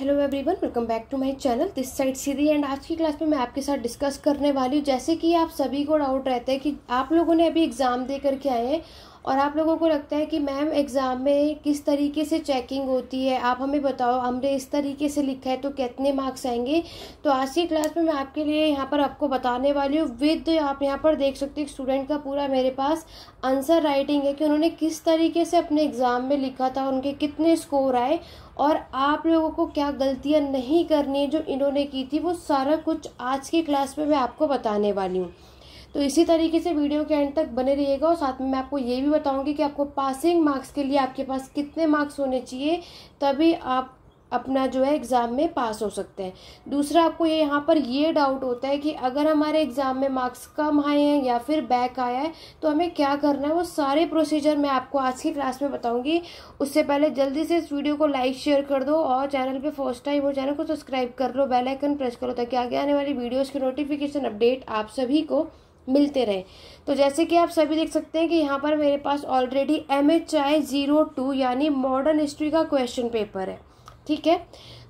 hello everyone welcome back to my channel this side Sidhi and आज की class में मैं आपके साथ डिस्कस करने वाली हूँ जैसे कि आप सभी को डाउट रहता है कि आप लोगों ने अभी एग्ज़ाम दे करके आए हैं और आप लोगों को लगता है कि मैम एग्ज़ाम में किस तरीके से चेकिंग होती है आप हमें बताओ हमने इस तरीके से लिखा है तो कितने मार्क्स आएंगे तो आज की क्लास में मैं आपके लिए यहाँ पर आपको बताने वाली हूँ विद आप यहाँ पर देख सकते हैं स्टूडेंट का पूरा मेरे पास आंसर राइटिंग है कि उन्होंने किस तरीके से अपने एग्ज़ाम में लिखा था उनके कितने स्कोर आए और आप लोगों को क्या गलतियाँ नहीं करनी है जो इन्होंने की थी वो सारा कुछ आज की क्लास में मैं आपको बताने वाली हूँ तो इसी तरीके से वीडियो के एंड तक बने रहिएगा और साथ में मैं आपको ये भी बताऊंगी कि आपको पासिंग मार्क्स के लिए आपके पास कितने मार्क्स होने चाहिए तभी आप अपना जो है एग्ज़ाम में पास हो सकते हैं दूसरा आपको ये यहाँ पर ये डाउट होता है कि अगर हमारे एग्ज़ाम में मार्क्स कम आए हैं या फिर बैक आया है तो हमें क्या करना है वो सारे प्रोसीजर मैं आपको आज की क्लास में बताऊंगी उससे पहले जल्दी से इस वीडियो को लाइक शेयर कर दो और चैनल पे फर्स्ट टाइम हो चैनल को सब्सक्राइब कर लो बेलाइकन प्रेस करो ताकि आगे आने वाली वीडियोज़ की नोटिफिकेशन अपडेट आप सभी को मिलते रहे तो जैसे कि आप सभी देख सकते हैं कि यहाँ पर मेरे पास already M H I zero two यानी मॉडर्न हिस्ट्री का क्वेश्चन पेपर है ठीक है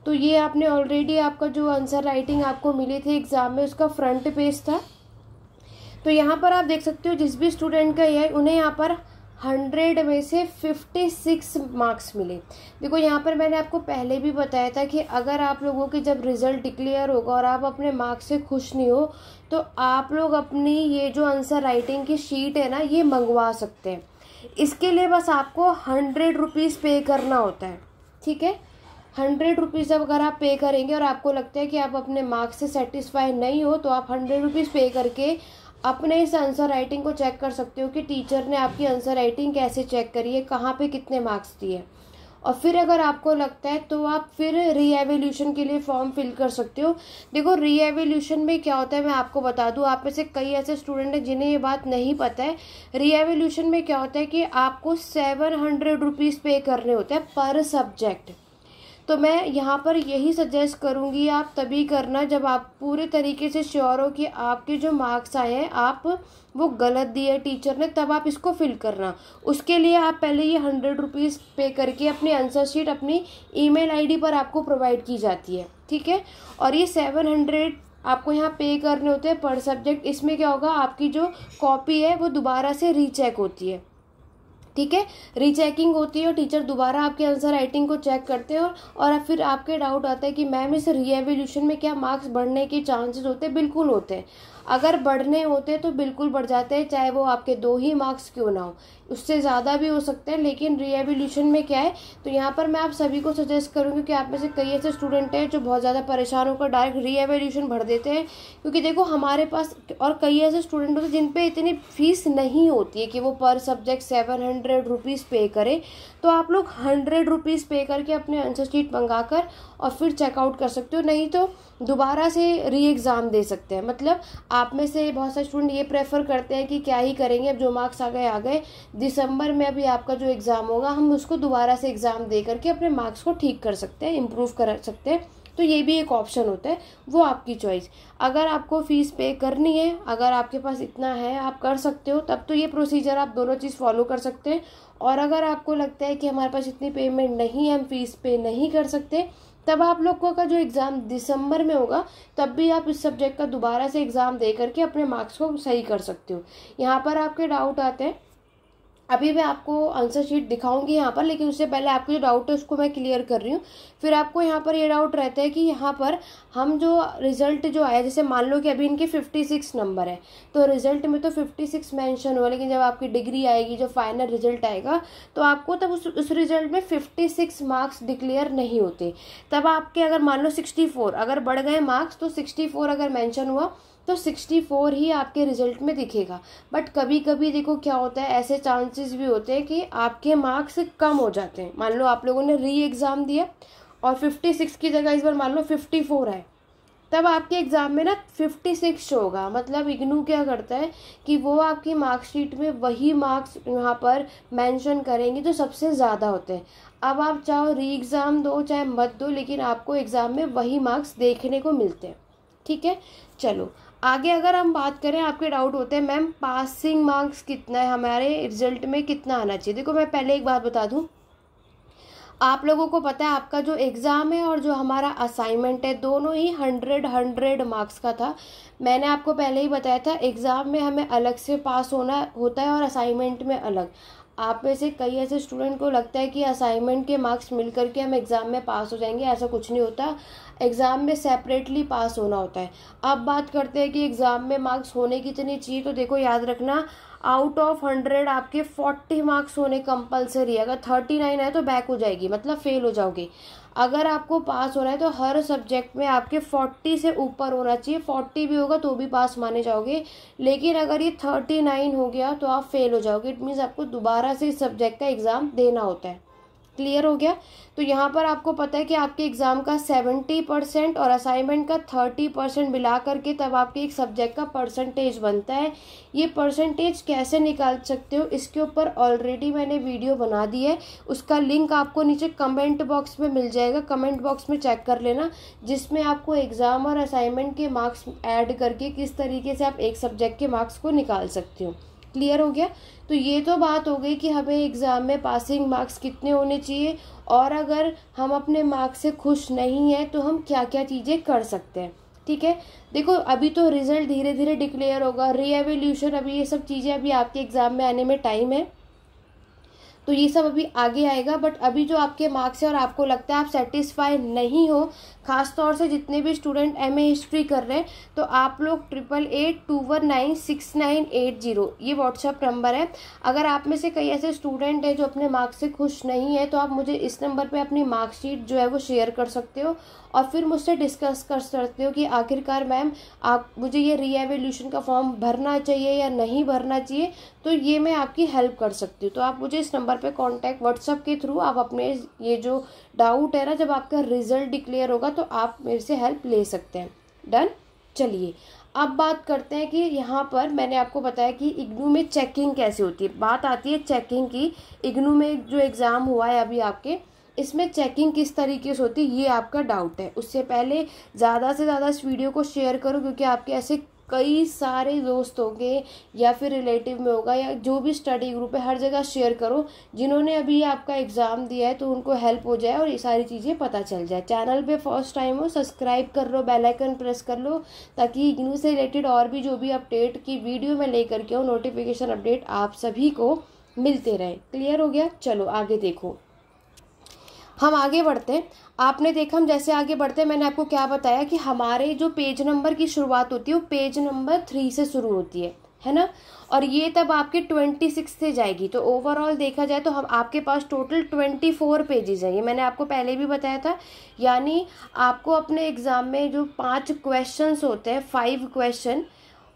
तो ये आपने ऑलरेडी आपका जो आंसर राइटिंग आपको मिली थी एग्ज़ाम में उसका फ्रंट पेज था तो यहाँ पर आप देख सकते हो जिस भी स्टूडेंट का ये उन्हें यहाँ पर हंड्रेड में से फिफ्टी सिक्स मार्क्स मिले देखो यहाँ पर मैंने आपको पहले भी बताया था कि अगर आप लोगों के जब रिज़ल्ट डिक्लेयर होगा और आप अपने मार्क्स से खुश नहीं हो तो आप लोग अपनी ये जो आंसर राइटिंग की शीट है ना ये मंगवा सकते हैं इसके लिए बस आपको हंड्रेड रुपीज़ पे करना होता है ठीक है हंड्रेड रुपीज़ जब अगर आप पे करेंगे और आपको लगता है कि आप अपने मार्क्स से सेटिस्फाई नहीं हो तो आप हंड्रेड रुपीज़ पे करके अपने इस आंसर राइटिंग को चेक कर सकते हो कि टीचर ने आपकी आंसर राइटिंग कैसे चेक करी है कहाँ पे कितने मार्क्स दिए और फिर अगर आपको लगता है तो आप फिर रीएवल्यूशन के लिए फॉर्म फिल कर सकते हो देखो रीएवेल्यूशन में क्या होता है मैं आपको बता दूँ आप में से कई ऐसे स्टूडेंट हैं जिन्हें ये बात नहीं पता है रीएवल्यूशन में क्या होता है कि आपको सेवन हंड्रेड रुपीज़ पे करने होते हैं पर सब्जेक्ट तो मैं यहाँ पर यही सजेस्ट करूँगी आप तभी करना जब आप पूरे तरीके से श्योर हो कि आपके जो मार्क्स आए हैं आप वो गलत दिए टीचर ने तब आप इसको फिल करना उसके लिए आप पहले ये हंड्रेड रुपीज़ पे करके अपनी आंसर शीट अपनी ईमेल आईडी पर आपको प्रोवाइड की जाती है ठीक है और ये सेवन हंड्रेड आपको यहाँ पे करने होते हैं पर सब्जेक्ट इसमें क्या होगा आपकी जो कॉपी है वो दोबारा से रीचेक होती है ठीक है रीचेकिंग होती है और टीचर दोबारा आपके आंसर राइटिंग को चेक करते हैं और, और फिर आपके डाउट आता है कि मैम इस रीएवोल्यूशन में क्या मार्क्स बढ़ने के चांसेस होते हैं बिल्कुल होते हैं अगर बढ़ने होते हैं तो बिल्कुल बढ़ जाते हैं चाहे वो आपके दो ही मार्क्स क्यों ना हो उससे ज़्यादा भी हो सकते हैं लेकिन रीएवोल्यूशन में क्या है तो यहाँ पर मैं आप सभी को सजेस्ट करूँगी कि आप में से कई ऐसे स्टूडेंट हैं जो बहुत ज़्यादा परेशान होकर डायरेक्ट रीएवोल्यूशन भर देते हैं क्योंकि देखो हमारे पास और कई ऐसे स्टूडेंट होते हैं जिन पर इतनी फीस नहीं होती है कि वो पर सब्जेक्ट सेवन हंड्रेड रुपीज़ पे करें तो आप लोग हंड्रेड रुपीज़ पे करके अपने आंसर शीट मंगा कर और फिर चेकआउट कर सकते हो नहीं तो दोबारा से री एग्ज़ाम दे सकते हैं मतलब आप में से बहुत सारे स्टूडेंट ये प्रेफर करते हैं कि क्या ही करेंगे अब जो मार्क्स आ गए आ गए दिसंबर में अभी आपका जो एग्ज़ाम होगा हम उसको दोबारा से एग्ज़ाम दे करके अपने मार्क्स को ठीक कर सकते हैं इम्प्रूव कर सकते हैं तो ये भी एक ऑप्शन होता है वो आपकी चॉइस अगर आपको फ़ीस पे करनी है अगर आपके पास इतना है आप कर सकते हो तब तो ये प्रोसीजर आप दोनों चीज़ फॉलो कर सकते हैं और अगर आपको लगता है कि हमारे पास इतनी पेमेंट नहीं है हम फीस पे नहीं कर सकते तब आप लोगों का जो एग्ज़ाम दिसंबर में होगा तब भी आप इस सब्जेक्ट का दोबारा से एग्ज़ाम दे करके अपने मार्क्स को सही कर सकते हो यहाँ पर आपके डाउट आते हैं अभी मैं आपको आंसर शीट दिखाऊंगी यहाँ पर लेकिन उससे पहले आपको जो डाउट है उसको मैं क्लियर कर रही हूँ फिर आपको यहाँ पर ये यह डाउट रहता है कि यहाँ पर हम जो रिजल्ट जो आया जैसे मान लो कि अभी इनके फिफ्टी सिक्स नंबर है तो रिजल्ट में तो फिफ्टी सिक्स मैंशन हुआ लेकिन जब आपकी डिग्री आएगी जब फाइनल रिजल्ट आएगा तो आपको तब उस उस रिजल्ट में फिफ्टी सिक्स मार्क्स डिक्लेयर नहीं होते तब आपके अगर मान लो सिक्सटी फोर अगर बढ़ गए मार्क्स तो सिक्सटी फोर अगर मैंशन हुआ तो सिक्सटी फोर ही आपके रिजल्ट में दिखेगा बट कभी कभी देखो क्या होता है ऐसे चांसेस भी होते हैं कि आपके मार्क्स कम हो जाते हैं मान लो आप लोगों ने री एग्ज़ाम दिया और फिफ्टी सिक्स की जगह इस बार मान लो फिफ्टी फोर है तब आपके एग्ज़ाम में ना फिफ्टी सिक्स होगा मतलब इग्नू क्या करता है कि वो आपकी मार्कशीट में वही मार्क्स यहाँ पर मेंशन करेंगे जो सबसे ज़्यादा होते हैं अब आप चाहो री एग्ज़ाम दो चाहे मत दो लेकिन आपको एग्ज़ाम में वही मार्क्स देखने को मिलते हैं ठीक है चलो आगे अगर हम बात करें आपके डाउट होते हैं मैम पासिंग मार्क्स कितना है हमारे रिजल्ट में कितना आना चाहिए देखो मैं पहले एक बात बता दूँ आप लोगों को पता है आपका जो एग्ज़ाम है और जो हमारा असाइनमेंट है दोनों ही हंड्रेड हंड्रेड मार्क्स का था मैंने आपको पहले ही बताया था एग्ज़ाम में हमें अलग से पास होना होता है और असाइनमेंट में अलग आप में से कई ऐसे स्टूडेंट को लगता है कि असाइनमेंट के मार्क्स मिल करके हम एग्ज़ाम में पास हो जाएंगे ऐसा कुछ नहीं होता एग्ज़ाम में सेपरेटली पास होना होता है अब बात करते हैं कि एग्ज़ाम में मार्क्स होने कितने चाहिए तो देखो याद रखना आउट ऑफ हंड्रेड आपके फोर्टी मार्क्स होने कंपलसरी है अगर थर्टी नाइन है तो बैक हो जाएगी मतलब फेल हो जाओगे अगर आपको पास होना है तो हर सब्जेक्ट में आपके फोर्टी से ऊपर होना चाहिए फोर्टी भी होगा तो भी पास माने जाओगे लेकिन अगर ये थर्टी नाइन हो गया तो आप फेल हो जाओगे इट मीन्स आपको दोबारा से इस सब्जेक्ट का एग्ज़ाम देना होता है क्लियर हो गया तो यहाँ पर आपको पता है कि आपके एग्ज़ाम का सेवेंटी परसेंट और असाइनमेंट का थर्टी परसेंट मिला करके तब आपके एक सब्जेक्ट का परसेंटेज बनता है ये परसेंटेज कैसे निकाल सकते हो इसके ऊपर ऑलरेडी मैंने वीडियो बना दी है उसका लिंक आपको नीचे कमेंट बॉक्स में मिल जाएगा कमेंट बॉक्स में चेक कर लेना जिसमें आपको एग्ज़ाम और असाइनमेंट के मार्क्स ऐड करके किस तरीके से आप एक सब्जेक्ट के मार्क्स को निकाल सकते हो क्लियर हो गया तो ये तो बात हो गई कि हमें एग्ज़ाम में पासिंग मार्क्स कितने होने चाहिए और अगर हम अपने मार्क्स से खुश नहीं हैं तो हम क्या क्या चीज़ें कर सकते हैं ठीक है देखो अभी तो रिजल्ट धीरे धीरे डिक्लेयर होगा रीएवेल्यूशन अभी ये सब चीज़ें अभी आपके एग्ज़ाम में आने में टाइम है तो ये सब अभी आगे आएगा बट अभी जो आपके मार्क्स है और आपको लगता है आप सेटिस्फाई नहीं हो ख़ास तौर से जितने भी स्टूडेंट एम ए हिस्ट्री कर रहे हैं तो आप लोग triple eight two one nine six nine eight zero ये व्हाट्सअप नंबर है अगर आप में से कई ऐसे स्टूडेंट हैं जो अपने मार्क्स से खुश नहीं है तो आप मुझे इस नंबर पर अपनी मार्कशीट जो है वो शेयर कर सकते हो और फिर मुझसे डिस्कस कर सकते हो कि आखिरकार मैम आप मुझे ये रीएवेल्यूशन का फॉर्म भरना चाहिए या नहीं भरना चाहिए तो ये मैं आपकी हेल्प कर सकती हूँ तो आप मुझे इस नंबर पर कॉन्टैक्ट व्हाट्सअप के थ्रू आप अपने ये जो डाउट है ना जब आपका रिजल्ट डिक्लेयर होगा तो आप मेरे से हेल्प ले सकते हैं डन चलिए अब बात करते हैं कि यहाँ पर मैंने आपको बताया कि इग्नू में चेकिंग कैसे होती है बात आती है चेकिंग की इग्नू में जो एग्ज़ाम हुआ है अभी आपके इसमें चेकिंग किस तरीके से होती है ये आपका डाउट है उससे पहले ज़्यादा से ज़्यादा इस वीडियो को शेयर करो क्योंकि आपके ऐसे कई सारे दोस्त होंगे या फिर रिलेटिव में होगा या जो भी स्टडी ग्रुप है हर जगह शेयर करो जिन्होंने अभी आपका एग्ज़ाम दिया है तो उनको हेल्प हो जाए और ये सारी चीज़ें पता चल जाए चैनल पे फर्स्ट टाइम हो सब्सक्राइब कर लो बेल आइकन प्रेस कर लो ताकि इग्नू से रिलेटेड और भी जो भी अपडेट की वीडियो में लेकर के हो नोटिफिकेशन अपडेट आप सभी को मिलते रहे क्लियर हो गया चलो आगे देखो हम आगे बढ़ते हैं आपने देखा हम जैसे आगे बढ़ते हैं मैंने आपको क्या बताया कि हमारे जो पेज नंबर की शुरुआत होती है वो पेज नंबर थ्री से शुरू होती है है ना और ये तब आपके ट्वेंटी सिक्स से जाएगी तो ओवरऑल देखा जाए तो हम आपके पास टोटल ट्वेंटी फोर पेजेज हैं ये मैंने आपको पहले भी बताया था यानी आपको अपने एग्ज़ाम में जो पांच क्वेश्चंस होते हैं फाइव क्वेश्चन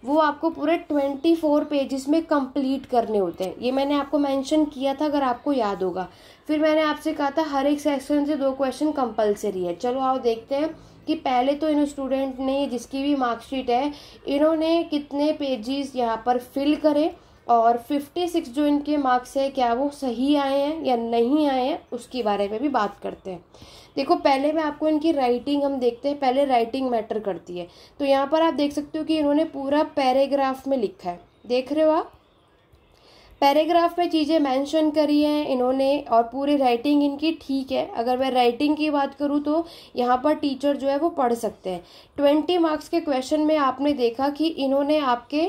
वो आपको पूरे ट्वेंटी फोर पेजेस में कंप्लीट करने होते हैं ये मैंने आपको मेंशन किया था अगर आपको याद होगा फिर मैंने आपसे कहा था हर एक सेक्शन से दो क्वेश्चन कंपलसरी है चलो आओ देखते हैं कि पहले तो इन स्टूडेंट ने जिसकी भी मार्कशीट है इन्होंने कितने पेजेस यहाँ पर फिल करें और फिफ्टी सिक्स जो इनके मार्क्स है क्या वो सही आए हैं या नहीं आए हैं उसके बारे में भी बात करते हैं देखो पहले मैं आपको इनकी राइटिंग हम देखते हैं पहले राइटिंग मैटर करती है तो यहाँ पर आप देख सकते हो कि इन्होंने पूरा पैराग्राफ में लिखा है देख रहे हो आप पैराग्राफ में चीज़ें मेंशन करी हैं इन्होंने और पूरी राइटिंग इनकी ठीक है अगर मैं राइटिंग की बात करूँ तो यहाँ पर टीचर जो है वो पढ़ सकते हैं ट्वेंटी मार्क्स के क्वेश्चन में आपने देखा कि इन्होंने आपके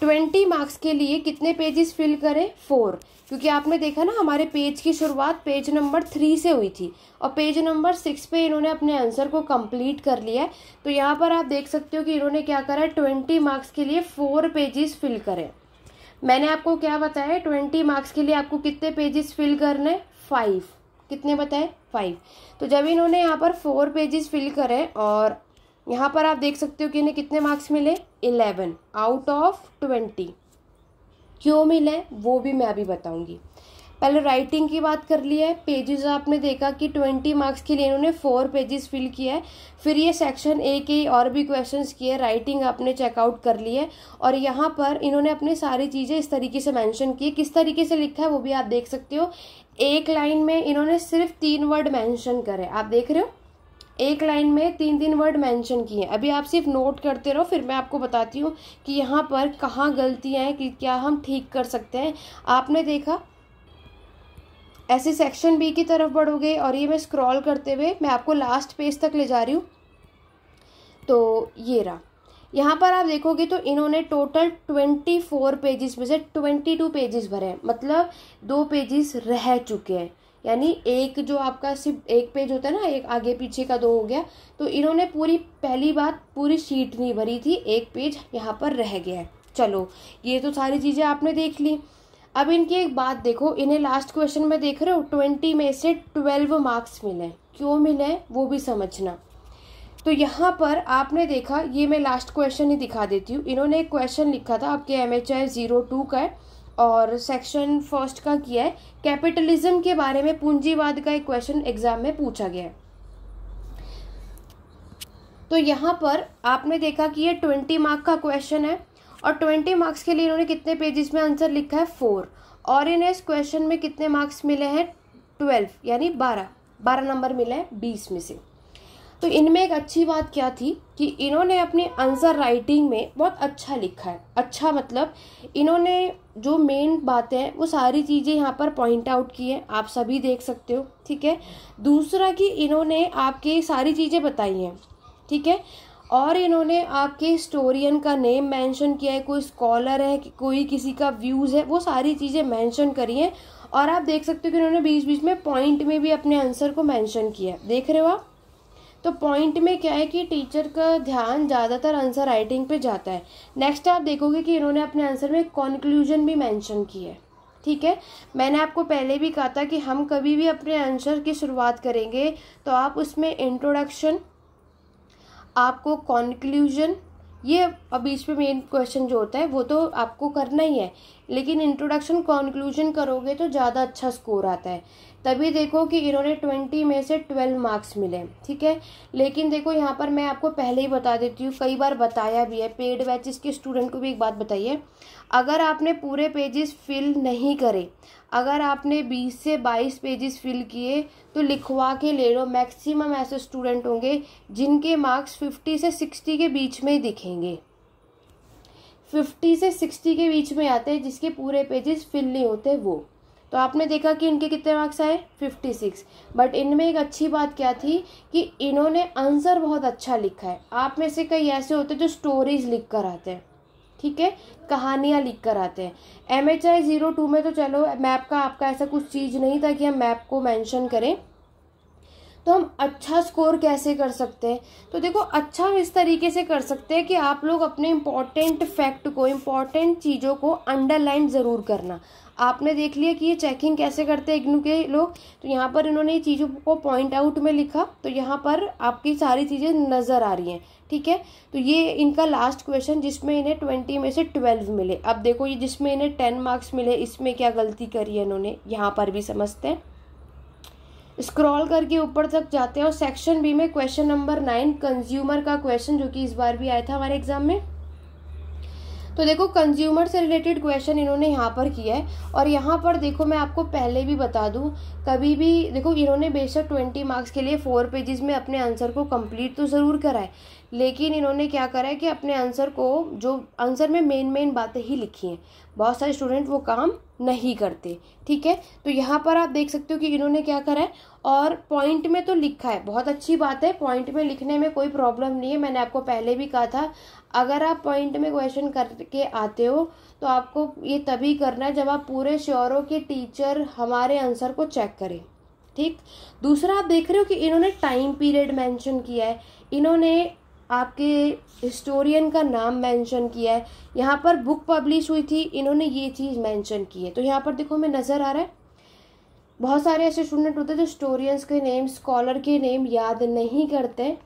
ट्वेंटी मार्क्स के लिए कितने पेजेस फिल करें फोर क्योंकि आपने देखा ना हमारे पेज की शुरुआत पेज नंबर थ्री से हुई थी और पेज नंबर सिक्स पे इन्होंने अपने आंसर को कंप्लीट कर लिया है तो यहाँ पर आप देख सकते हो कि इन्होंने क्या करा है ट्वेंटी मार्क्स के लिए फोर पेजेस फिल करें मैंने आपको क्या बताया ट्वेंटी मार्क्स के लिए आपको कितने पेजेस फिल करने हैं फाइव कितने बताए फाइव तो जब इन्होंने यहाँ पर फोर पेजेस फिल करें और यहाँ पर आप देख सकते हो कि इन्हें कितने मार्क्स मिले इलेवन आउट ऑफ ट्वेंटी क्यों मिले वो भी मैं अभी बताऊँगी पहले राइटिंग की बात कर ली है पेजेस आपने देखा कि ट्वेंटी मार्क्स के लिए इन्होंने फोर पेजेस फिल किया है फिर ये सेक्शन ए के और भी क्वेश्चंस किए राइटिंग आपने चेकआउट कर ली है और यहाँ पर इन्होंने अपने सारी चीज़ें इस तरीके से मेंशन की किस तरीके से लिखा है वो भी आप देख सकते हो एक लाइन में इन्होंने सिर्फ तीन वर्ड मैंशन करे आप देख रहे हो एक लाइन में तीन तीन वर्ड मेंशन किए हैं अभी आप सिर्फ नोट करते रहो फिर मैं आपको बताती हूँ कि यहाँ पर कहाँ गलतियाँ हैं कि क्या हम ठीक कर सकते हैं आपने देखा ऐसे सेक्शन बी की तरफ बढ़ोगे और ये मैं स्क्रॉल करते हुए मैं आपको लास्ट पेज तक ले जा रही हूँ तो ये रहा यहाँ पर आप देखोगे तो इन्होंने टोटल ट्वेंटी फोर पेजेस में से ट्वेंटी टू पेजेस भरे हैं मतलब दो पेजेस रह चुके हैं यानी एक जो आपका सिर्फ एक पेज होता है ना एक आगे पीछे का दो हो गया तो इन्होंने पूरी पहली बात पूरी शीट नहीं भरी थी एक पेज यहाँ पर रह गया है चलो ये तो सारी चीज़ें आपने देख ली अब इनकी एक बात देखो इन्हें लास्ट क्वेश्चन में देख रहे हो ट्वेंटी में से ट्वेल्व मार्क्स मिले क्यों मिले वो भी समझना तो यहाँ पर आपने देखा ये मैं लास्ट क्वेश्चन ही दिखा देती हूँ इन्होंने एक क्वेश्चन लिखा था आपके M H I zero two का है और सेक्शन फर्स्ट का किया है कैपिटलिज्म के बारे में पूंजीवाद का एक क्वेश्चन एग्जाम में पूछा गया है तो यहाँ पर आपने देखा कि ये ट्वेंटी मार्क का क्वेश्चन है और ट्वेंटी मार्क्स के लिए इन्होंने कितने पेजेस में आंसर लिखा है फोर और इन्हें इस क्वेश्चन में कितने मार्क्स मिले हैं ट्वेल्व यानी बारह बारह नंबर मिले हैं बीस में से तो इनमें एक अच्छी बात क्या थी कि इन्होंने अपने आंसर राइटिंग में बहुत अच्छा लिखा है अच्छा मतलब इन्होंने जो मेन बातें हैं वो सारी चीज़ें यहाँ पर पॉइंट आउट की हैं आप सभी देख सकते हो ठीक है दूसरा कि इन्होंने आपके सारी चीज़ें बताई हैं ठीक है और इन्होंने आपके हिस्टोरियन का नेम मेंशन किया है कोई स्कॉलर है कोई किसी का व्यूज़ है वो सारी चीज़ें मेंशन करी हैं और आप देख सकते हो कि इन्होंने बीच बीच में पॉइंट में भी अपने आंसर को मेंशन किया है देख रहे हो आप तो पॉइंट में क्या है कि टीचर का ध्यान ज़्यादातर आंसर राइटिंग पे जाता है नेक्स्ट आप देखोगे कि इन्होंने अपने आंसर में कॉन्क्लूजन भी मेंशन की है ठीक है मैंने आपको पहले भी कहा था कि हम कभी भी अपने आंसर की शुरुआत करेंगे तो आप उसमें इंट्रोडक्शन आपको कॉन्क्लूजन ये अब बीच में मेन क्वेश्चन जो होता है वो तो आपको करना ही है लेकिन इंट्रोडक्शन कॉन्क्लूजन करोगे तो ज़्यादा अच्छा स्कोर आता है तभी देखो कि इन्होंने ट्वेंटी में से ट्वेल्व मार्क्स मिले ठीक है लेकिन देखो यहाँ पर मैं आपको पहले ही बता देती हूँ कई बार बताया भी है पेड बैचेस के स्टूडेंट को भी एक बात बताइए अगर आपने पूरे पेजेस फिल नहीं करे अगर आपने 20 से 22 पेजेस फिल किए तो लिखवा के ले लो मैक्सिमम ऐसे स्टूडेंट होंगे जिनके मार्क्स 50 से 60 के बीच में ही दिखेंगे 50 से 60 के बीच में आते हैं जिसके पूरे पेजेस फिल नहीं होते वो तो आपने देखा कि इनके कितने मार्क्स आए 56 बट इनमें एक अच्छी बात क्या थी कि इन्होंने आंसर बहुत अच्छा लिखा है आप में से कई ऐसे होते जो स्टोरीज लिख कर आते हैं ठीक है कहानियाँ लिख कर आते हैं M H I zero two में तो चलो मैप का आपका ऐसा कुछ चीज़ नहीं था कि हम मैप को मेंशन करें तो हम अच्छा स्कोर कैसे कर सकते हैं तो देखो अच्छा हम इस तरीके से कर सकते हैं कि आप लोग अपने इम्पॉर्टेंट फैक्ट को इम्पॉर्टेंट चीज़ों को अंडरलाइन ज़रूर करना आपने देख लिया कि ये चेकिंग कैसे करते हैं इग्नू के लोग तो यहाँ पर इन्होंने ये चीज़ों को पॉइंट आउट में लिखा तो यहाँ पर आपकी सारी चीज़ें नज़र आ रही हैं ठीक है तो ये इनका लास्ट क्वेश्चन जिसमें इन्हें ट्वेंटी में से ट्वेल्व मिले अब देखो ये जिसमें इन्हें टेन मार्क्स मिले इसमें क्या गलती करी है इन्होंने यहाँ पर भी समझते हैं स्क्रॉल करके ऊपर तक जाते हैं और सेक्शन बी में क्वेश्चन नंबर नाइन कंज्यूमर का क्वेश्चन जो कि इस बार भी आया था हमारे एग्जाम में तो देखो कंज्यूमर से रिलेटेड क्वेश्चन इन्होंने यहाँ पर किया है और यहाँ पर देखो मैं आपको पहले भी बता दूँ कभी भी देखो इन्होंने बेशक ट्वेंटी मार्क्स के लिए फोर पेजेस में अपने आंसर को कंप्लीट तो ज़रूर करा है लेकिन इन्होंने क्या करा है कि अपने आंसर को जो आंसर में मेन मेन बातें ही लिखी हैं बहुत सारे स्टूडेंट वो काम नहीं करते ठीक है तो यहाँ पर आप देख सकते हो कि इन्होंने क्या करा है और पॉइंट में तो लिखा है बहुत अच्छी बात है पॉइंट में लिखने में कोई प्रॉब्लम नहीं है मैंने आपको पहले भी कहा था अगर आप पॉइंट में क्वेश्चन करके आते हो तो आपको ये तभी करना है जब आप पूरे हो के टीचर हमारे आंसर को चेक करें ठीक दूसरा आप देख रहे हो कि इन्होंने टाइम पीरियड मैंशन किया है इन्होंने आपके हिस्टोरियन का नाम मेंशन किया है यहाँ पर बुक पब्लिश हुई थी इन्होंने ये चीज़ मेंशन की है तो यहाँ पर देखो हमें नज़र आ रहा है बहुत सारे ऐसे स्टूडेंट होते हैं जो हिस्टोरियंस के नेम स्कॉलर के नेम याद नहीं करते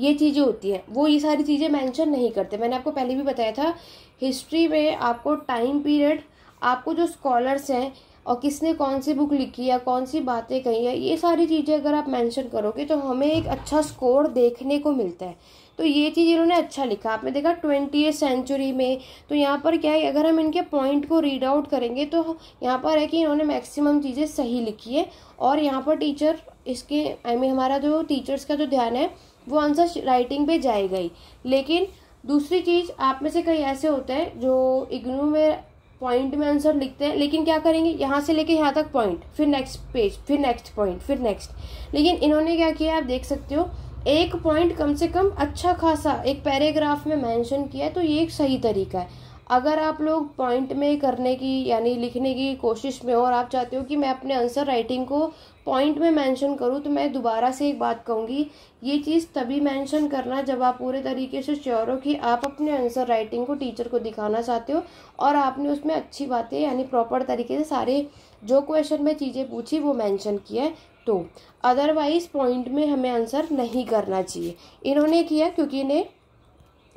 ये चीज़ें होती हैं वो ये सारी चीज़ें मेंशन नहीं करते मैंने आपको पहले भी बताया था हिस्ट्री में आपको टाइम पीरियड आपको जो स्कॉलर्स हैं और किसने कौन सी बुक लिखी है कौन सी बातें कही है ये सारी चीज़ें अगर आप मेंशन करोगे तो हमें एक अच्छा स्कोर देखने को मिलता है तो ये चीज़ इन्होंने अच्छा लिखा आपने देखा ट्वेंटी सेंचुरी में तो यहाँ पर क्या है अगर हम इनके पॉइंट को रीड आउट करेंगे तो यहाँ पर है कि इन्होंने मैक्सिमम चीज़ें सही लिखी है और यहाँ पर टीचर इसके आई मीन हमारा जो टीचर्स का जो ध्यान है वो आंसर राइटिंग पे जाएगा ही लेकिन दूसरी चीज़ आप में से कई ऐसे होते हैं जो इग्नू में पॉइंट में आंसर लिखते हैं लेकिन क्या करेंगे यहाँ से लेके यहाँ तक पॉइंट फिर नेक्स्ट पेज फिर नेक्स्ट पॉइंट फिर नेक्स्ट लेकिन इन्होंने क्या किया आप देख सकते हो एक पॉइंट कम से कम अच्छा खासा एक पैराग्राफ में मेंशन किया है तो ये एक सही तरीका है अगर आप लोग पॉइंट में करने की यानी लिखने की कोशिश में हो और आप चाहते हो कि मैं अपने आंसर राइटिंग को पॉइंट में मेंशन करूँ तो मैं दोबारा से एक बात कहूँगी ये चीज़ तभी मेंशन करना जब आप पूरे तरीके से श्योर हो कि आप अपने आंसर राइटिंग को टीचर को दिखाना चाहते हो और आपने उसमें अच्छी बातें यानी प्रॉपर तरीके से सारे जो क्वेश्चन में चीज़ें पूछी वो मेंशन किया है तो अदरवाइज पॉइंट में हमें आंसर नहीं करना चाहिए इन्होंने किया क्योंकि इन्हें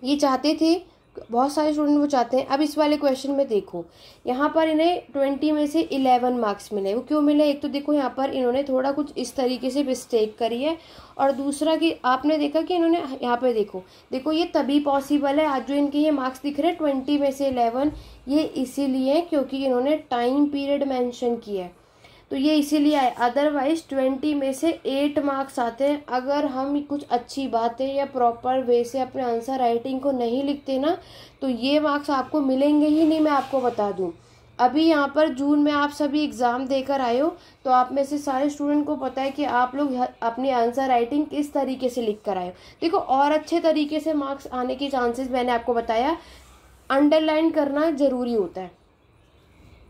ये चाहते थे बहुत सारे स्टूडेंट वो चाहते हैं अब इस वाले क्वेश्चन में देखो यहाँ पर इन्हें ट्वेंटी में से इलेवन मार्क्स मिले वो क्यों मिले एक तो देखो यहाँ पर इन्होंने थोड़ा कुछ इस तरीके से मिस्टेक करी है और दूसरा कि आपने देखा कि इन्होंने यहाँ पे देखो देखो ये तभी पॉसिबल है आज जो इनके ये मार्क्स दिख रहे हैं ट्वेंटी में से इलेवन ये इसीलिए क्योंकि इन्होंने टाइम पीरियड मैंशन किया है तो ये इसीलिए आए अदरवाइज ट्वेंटी में से एट मार्क्स आते हैं अगर हम कुछ अच्छी बातें या प्रॉपर वे से अपने आंसर राइटिंग को नहीं लिखते ना तो ये मार्क्स आपको मिलेंगे ही नहीं मैं आपको बता दूँ अभी यहाँ पर जून में आप सभी एग्ज़ाम देकर आए हो तो आप में से सारे स्टूडेंट को पता है कि आप लोग अपनी आंसर राइटिंग किस तरीके से लिख कर आए हो देखो और अच्छे तरीके से मार्क्स आने के चांसेस मैंने आपको बताया अंडरलाइन करना ज़रूरी होता है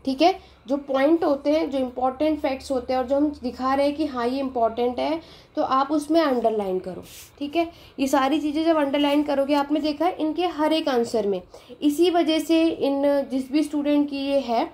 ठीक है जो पॉइंट होते हैं जो इम्पॉर्टेंट फैक्ट्स होते हैं और जो हम दिखा रहे हैं कि हाँ ये इम्पॉर्टेंट है तो आप उसमें अंडरलाइन करो ठीक है ये सारी चीज़ें जब अंडरलाइन करोगे आपने देखा इनके हर एक आंसर में इसी वजह से इन जिस भी स्टूडेंट की ये है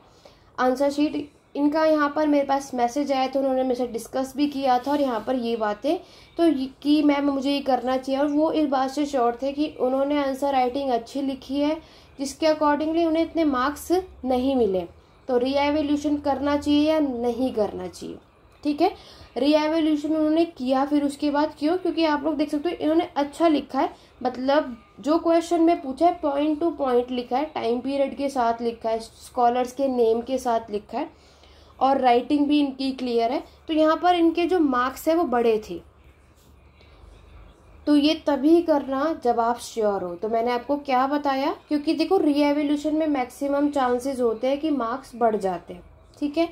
आंसर शीट इनका यहाँ पर मेरे पास मैसेज आया तो उन्होंने मेरे डिस्कस भी किया था और यहाँ पर ये बातें तो कि मैम मुझे ये करना चाहिए और वो इस बात से श्योर थे कि उन्होंने आंसर राइटिंग अच्छी लिखी है जिसके अकॉर्डिंगली उन्हें इतने मार्क्स नहीं मिले तो रीएवेल्यूशन करना चाहिए या नहीं करना चाहिए ठीक है रीएवेल्यूशन उन्होंने किया फिर उसके बाद क्यों क्योंकि आप लोग देख सकते हो इन्होंने अच्छा लिखा है मतलब जो क्वेश्चन में पूछा है पॉइंट टू पॉइंट लिखा है टाइम पीरियड के साथ लिखा है स्कॉलर्स के नेम के साथ लिखा है और राइटिंग भी इनकी क्लियर है तो यहाँ पर इनके जो मार्क्स है वो बड़े थे तो ये तभी करना जब आप श्योर हो तो मैंने आपको क्या बताया क्योंकि देखो रीएवोल्यूशन में मैक्सिमम चांसेस होते हैं कि मार्क्स बढ़ जाते हैं ठीक है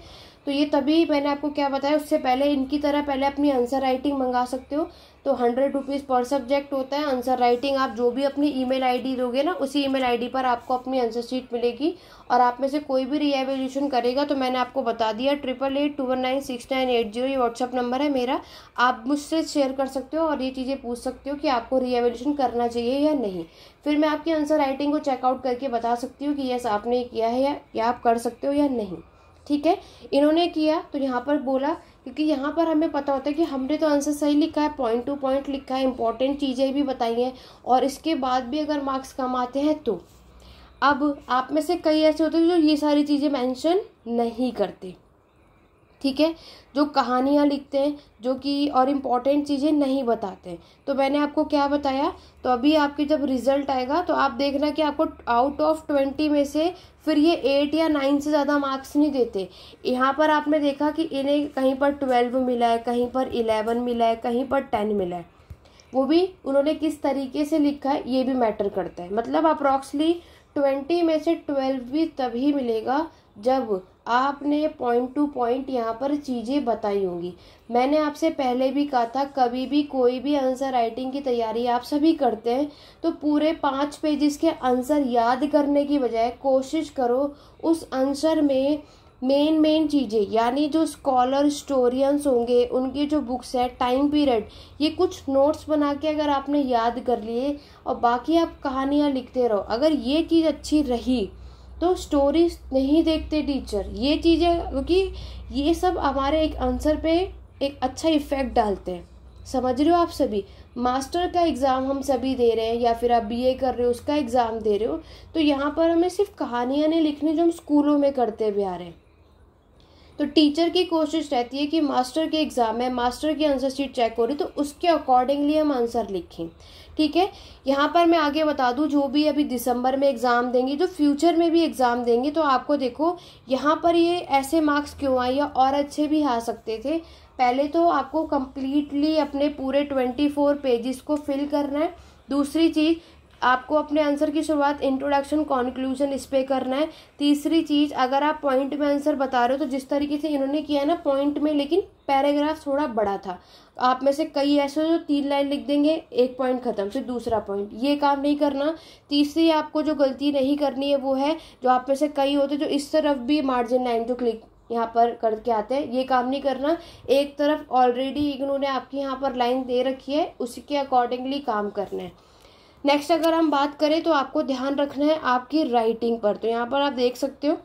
तो ये तभी मैंने आपको क्या बताया उससे पहले इनकी तरह पहले अपनी आंसर राइटिंग मंगा सकते हो तो हंड्रेड रुपीज़ पर सब्जेक्ट होता है आंसर राइटिंग आप जो भी अपनी ईमेल आईडी दोगे ना उसी ईमेल आईडी पर आपको अपनी आंसर शीट मिलेगी और आप में से कोई भी रिएवेल्यूशन करेगा तो मैंने आपको बता दिया triple eight two one nine six nine eight zero ये व्हाट्सअप नंबर है मेरा आप मुझसे शेयर कर सकते हो और ये चीज़ें पूछ सकते हो कि आपको रिएवेल्यूशन करना चाहिए या नहीं फिर मैं आपकी आंसर राइटिंग को चेकआउट करके बता सकती हूँ कि यस आपने किया है या आप कर सकते हो या नहीं ठीक है इन्होंने किया तो यहाँ पर बोला क्योंकि यहाँ पर हमें पता होता है कि हमने तो आंसर सही लिखा है पॉइंट टू पॉइंट लिखा है इंपॉर्टेंट चीज़ें भी बताई हैं और इसके बाद भी अगर मार्क्स कम आते हैं तो अब आप में से कई ऐसे होते हैं जो ये सारी चीज़ें मेंशन नहीं करते ठीक है जो कहानियाँ लिखते हैं जो कि और इम्पॉर्टेंट चीज़ें नहीं बताते तो मैंने आपको क्या बताया तो अभी आपके जब रिज़ल्ट आएगा तो आप देखना कि आपको आउट ऑफ ट्वेंटी में से फिर ये एट या नाइन से ज़्यादा मार्क्स नहीं देते यहाँ पर आपने देखा कि इन्हें कहीं पर ट्वेल्व मिला है कहीं पर इलेवन मिला है कहीं पर टेन मिला है वो भी उन्होंने किस तरीके से लिखा है ये भी मैटर करता है मतलब अप्रॉक्सली ट्वेंटी में से ट्वेल्व भी तभी मिलेगा जब आपने पॉइंट टू पॉइंट यहाँ पर चीज़ें बताई होंगी मैंने आपसे पहले भी कहा था कभी भी कोई भी आंसर राइटिंग की तैयारी आप सभी करते हैं तो पूरे पाँच पेजेस के आंसर याद करने की बजाय कोशिश करो उस आंसर में मेन मेन चीज़ें यानी जो स्कॉलर स्टोरियंस होंगे उनकी जो बुक्स है टाइम पीरियड ये कुछ नोट्स बना के अगर आपने याद कर लिए और बाकी आप कहानियाँ लिखते रहो अगर ये चीज़ अच्छी रही तो स्टोरी नहीं देखते टीचर ये चीज़ें क्योंकि ये सब हमारे एक आंसर पे एक अच्छा इफ़ेक्ट डालते हैं समझ रहे हो आप सभी मास्टर का एग्ज़ाम हम सभी दे रहे हैं या फिर आप बीए कर रहे हो उसका एग्ज़ाम दे रहे हो तो यहाँ पर हमें सिर्फ कहानियाँ नहीं लिखनी जो हम स्कूलों में करते भी आ रहे हैं तो टीचर की कोशिश रहती है कि मास्टर के एग्ज़ाम है मास्टर की आंसर शीट चेक हो रही तो उसके अकॉर्डिंगली हम आंसर लिखें ठीक है यहाँ पर मैं आगे बता दूँ जो भी अभी दिसंबर में एग्ज़ाम देंगे जो फ्यूचर में भी एग्ज़ाम देंगे तो आपको देखो यहाँ पर ये ऐसे मार्क्स क्यों आए या और अच्छे भी आ सकते थे पहले तो आपको कम्प्लीटली अपने पूरे ट्वेंटी फोर पेजेस को फिल करना है दूसरी चीज़ आपको अपने आंसर की शुरुआत इंट्रोडक्शन कॉन्क्लूजन इस पर करना है तीसरी चीज़ अगर आप पॉइंट में आंसर बता रहे हो तो जिस तरीके से इन्होंने किया है ना पॉइंट में लेकिन पैराग्राफ थोड़ा बड़ा था आप में से कई ऐसे जो तीन लाइन लिख देंगे एक पॉइंट खत्म फिर दूसरा पॉइंट ये काम नहीं करना तीसरी आपको जो गलती नहीं करनी है वो है जो आप में से कई होते जो इस तरफ भी मार्जिन लाइन जो क्लिक यहाँ पर करके आते हैं ये काम नहीं करना एक तरफ ऑलरेडी इन्होंने आपकी यहाँ पर लाइन दे रखी है उसके अकॉर्डिंगली काम करना है नेक्स्ट अगर हम बात करें तो आपको ध्यान रखना है आपकी राइटिंग पर तो यहाँ पर आप देख सकते हो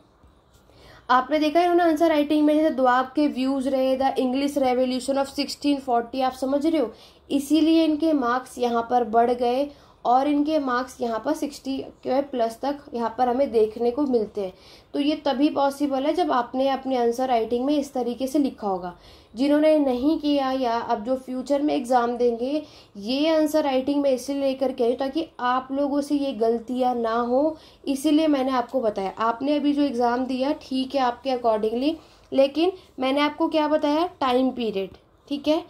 आपने देखा है उन्होंने आंसर राइटिंग में जैसे द्वाब के व्यूज रहे द इंग्लिश रेवोल्यूशन ऑफ 1640 आप समझ रहे हो इसीलिए इनके मार्क्स यहाँ पर बढ़ गए और इनके मार्क्स यहाँ पर सिक्सटी के प्लस तक यहाँ पर हमें देखने को मिलते हैं तो ये तभी पॉसिबल है जब आपने अपने आंसर राइटिंग में इस तरीके से लिखा होगा जिन्होंने नहीं किया या अब जो फ्यूचर में एग्ज़ाम देंगे ये आंसर राइटिंग में इसलिए लेकर के आई ताकि आप लोगों से ये गलतियाँ ना हो इसीलिए मैंने आपको बताया आपने अभी जो एग्ज़ाम दिया ठीक है आपके अकॉर्डिंगली लेकिन मैंने आपको क्या बताया टाइम पीरियड ठीक है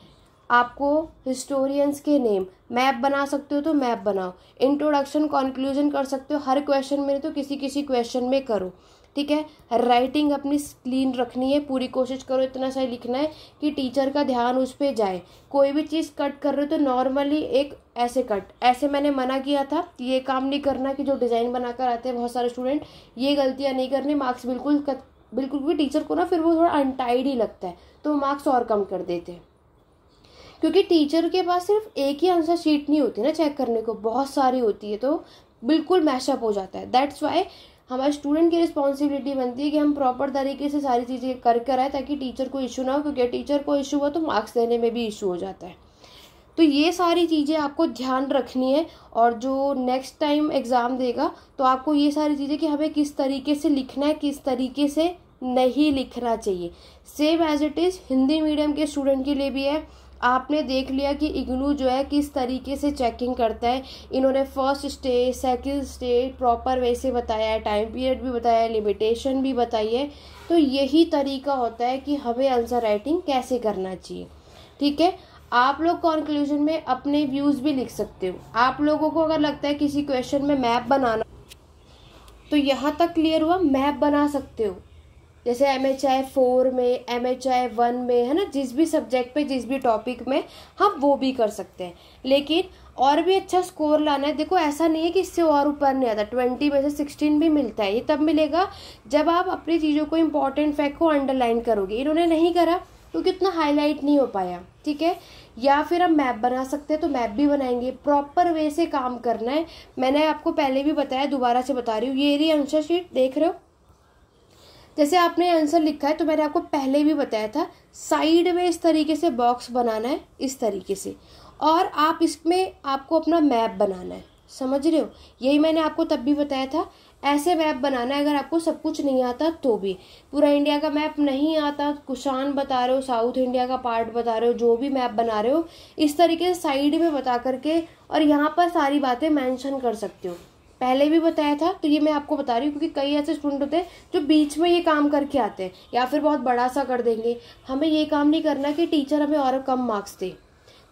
आपको हिस्टोरियंस के नेम मैप बना सकते हो तो मैप बनाओ इंट्रोडक्शन कॉन्क्लूजन कर सकते हो हर क्वेश्चन में तो किसी किसी क्वेश्चन में करो ठीक है राइटिंग अपनी क्लीन रखनी है पूरी कोशिश करो इतना सा लिखना है कि टीचर का ध्यान उस पर जाए कोई भी चीज़ कट कर रहे हो तो नॉर्मली एक ऐसे कट ऐसे मैंने मना किया था ये काम नहीं करना कि जो डिज़ाइन बनाकर आते हैं बहुत सारे स्टूडेंट ये गलतियाँ नहीं करनी मार्क्स बिल्कुल कत, बिल्कुल भी टीचर को ना फिर वो थोड़ा अनटाइड ही लगता है तो मार्क्स और कम कर देते हैं क्योंकि टीचर के पास सिर्फ एक ही आंसर शीट नहीं होती ना चेक करने को बहुत सारी होती है तो बिल्कुल मैशअप हो जाता है दैट्स वाई हमारे स्टूडेंट की रिस्पॉन्सिबिलिटी बनती है कि हम प्रॉपर तरीके से सारी चीज़ें कर कर आए ताकि टीचर को इशू ना हो क्योंकि टीचर को इशू हुआ तो मार्क्स देने में भी इशू हो जाता है तो ये सारी चीज़ें आपको ध्यान रखनी है और जो नेक्स्ट टाइम एग्ज़ाम देगा तो आपको ये सारी चीज़ें कि हमें किस तरीके से लिखना है किस तरीके से नहीं लिखना चाहिए same as it is Hindi medium के स्टूडेंट के लिए भी है आपने देख लिया कि इग्नू जो है किस तरीके से चेकिंग करता है इन्होंने first stage second stage proper way से बताया है टाइम पीरियड भी बताया है लिमिटेशन भी बताई है तो यही तरीका होता है कि हमें आंसर राइटिंग कैसे करना चाहिए ठीक है आप लोग कॉन्क्लूजन में अपने व्यूज़ भी लिख सकते हो आप लोगों को अगर लगता है किसी क्वेश्चन में मैप बनाना तो यहाँ तक क्लियर हुआ मैप बना सकते हो जैसे एम एच आई फोर में एम एच आई वन में है ना जिस भी सब्जेक्ट पे जिस भी टॉपिक में हम वो भी कर सकते हैं लेकिन और भी अच्छा स्कोर लाना है देखो ऐसा नहीं है कि इससे और ऊपर नहीं आता ट्वेंटी में से सिक्सटीन भी मिलता है ये तब मिलेगा जब आप अपनी चीज़ों को इंपॉर्टेंट फैक्ट को अंडरलाइन करोगे इन्होंने नहीं करा क्योंकि उतना हाईलाइट नहीं हो पाया ठीक है या फिर हम मैप बना सकते हैं तो मैप भी बनाएंगे प्रॉपर वे से काम करना है मैंने आपको पहले भी बताया दोबारा से बता रही हूँ ये रही अंशा शीट देख रहे हो जैसे आपने आंसर लिखा है तो मैंने आपको पहले भी बताया था साइड में इस तरीके से बॉक्स बनाना है इस तरीके से और आप इसमें आपको अपना मैप बनाना है समझ रहे हो यही मैंने आपको तब भी बताया था ऐसे मैप बनाना है अगर आपको सब कुछ नहीं आता तो भी पूरा इंडिया का मैप नहीं आता कुशान बता रहे हो साउथ इंडिया का पार्ट बता रहे हो जो भी मैप बना रहे हो इस तरीके से साइड में बता करके और यहाँ पर सारी बातें मेंशन कर सकते हो पहले भी बताया था तो ये मैं आपको बता रही हूँ क्योंकि कई ऐसे स्टूडेंट होते हैं जो बीच में ये काम करके आते हैं या फिर बहुत बड़ा सा कर देंगे हमें ये काम नहीं करना कि टीचर हमें और कम मार्क्स दे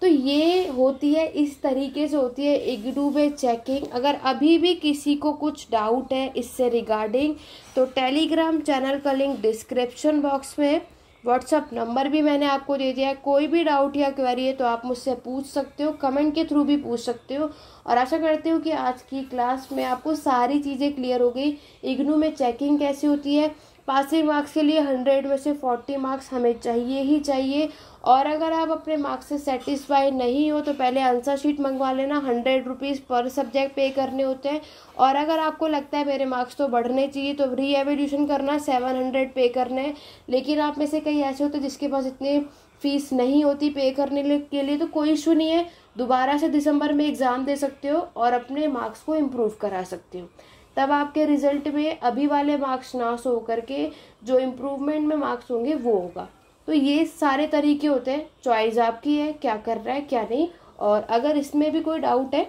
तो ये होती है इस तरीके से होती है इगडू वे चेकिंग अगर अभी भी किसी को कुछ डाउट है इससे रिगार्डिंग तो टेलीग्राम चैनल का लिंक डिस्क्रिप्शन बॉक्स में व्हाट्सअप नंबर भी मैंने आपको दे दिया है कोई भी डाउट या क्वेरी है तो आप मुझसे पूछ सकते हो कमेंट के थ्रू भी पूछ सकते हो और आशा करते हो कि आज की क्लास में आपको सारी चीज़ें क्लियर हो गई इग्नू में चेकिंग कैसे होती है पासिंग मार्क्स के लिए हंड्रेड में से फोर्टी मार्क्स हमें चाहिए ही चाहिए और अगर आप अपने मार्क्स से सेटिस्फाई नहीं हो तो पहले आंसर शीट मंगवा लेना हंड्रेड रुपीज़ पर सब्जेक्ट पे करने होते हैं और अगर आपको लगता है मेरे मार्क्स तो बढ़ने चाहिए तो री एवोल्यूशन करना सेवन हंड्रेड पे करना है लेकिन आप में से कई ऐसे होते हैं जिसके पास इतनी फीस नहीं होती पे करने के लिए तो कोई इशू नहीं है दोबारा से दिसंबर में एग्ज़ाम दे सकते हो और अपने मार्क्स को इम्प्रूव करा सकते हो तब आपके रिजल्ट में अभी वाले मार्क्स ना सो करके जो इम्प्रूवमेंट में मार्क्स होंगे वो होगा तो ये सारे तरीके होते हैं चॉइस आपकी है क्या कर रहा है क्या नहीं और अगर इसमें भी कोई डाउट है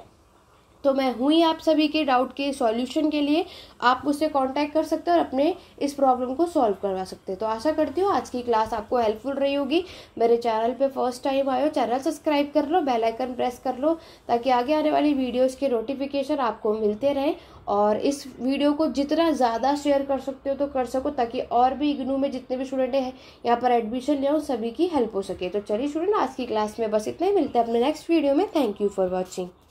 तो मैं हूँ ही आप सभी के डाउट के सॉल्यूशन के लिए आप मुझसे कांटेक्ट कर सकते हैं और अपने इस प्रॉब्लम को सॉल्व करवा सकते हैं तो आशा करती हूँ आज की क्लास आपको हेल्पफुल रही होगी मेरे चैनल पे फर्स्ट टाइम आयो चैनल सब्सक्राइब कर लो बेल आइकन प्रेस कर लो ताकि आगे आने वाली वीडियोस के नोटिफिकेशन आपको मिलते रहें और इस वीडियो को जितना ज़्यादा शेयर कर सकते हो तो कर सको ताकि और भी इग्नू में जितने भी स्टूडेंट हैं यहाँ पर एडमिशन लें सभी की हेल्प हो सके तो चलिए स्टूडेंट आज की क्लास में बस इतना ही मिलते हैं अपने नेक्स्ट वीडियो में थैंक यू फॉर वॉचिंग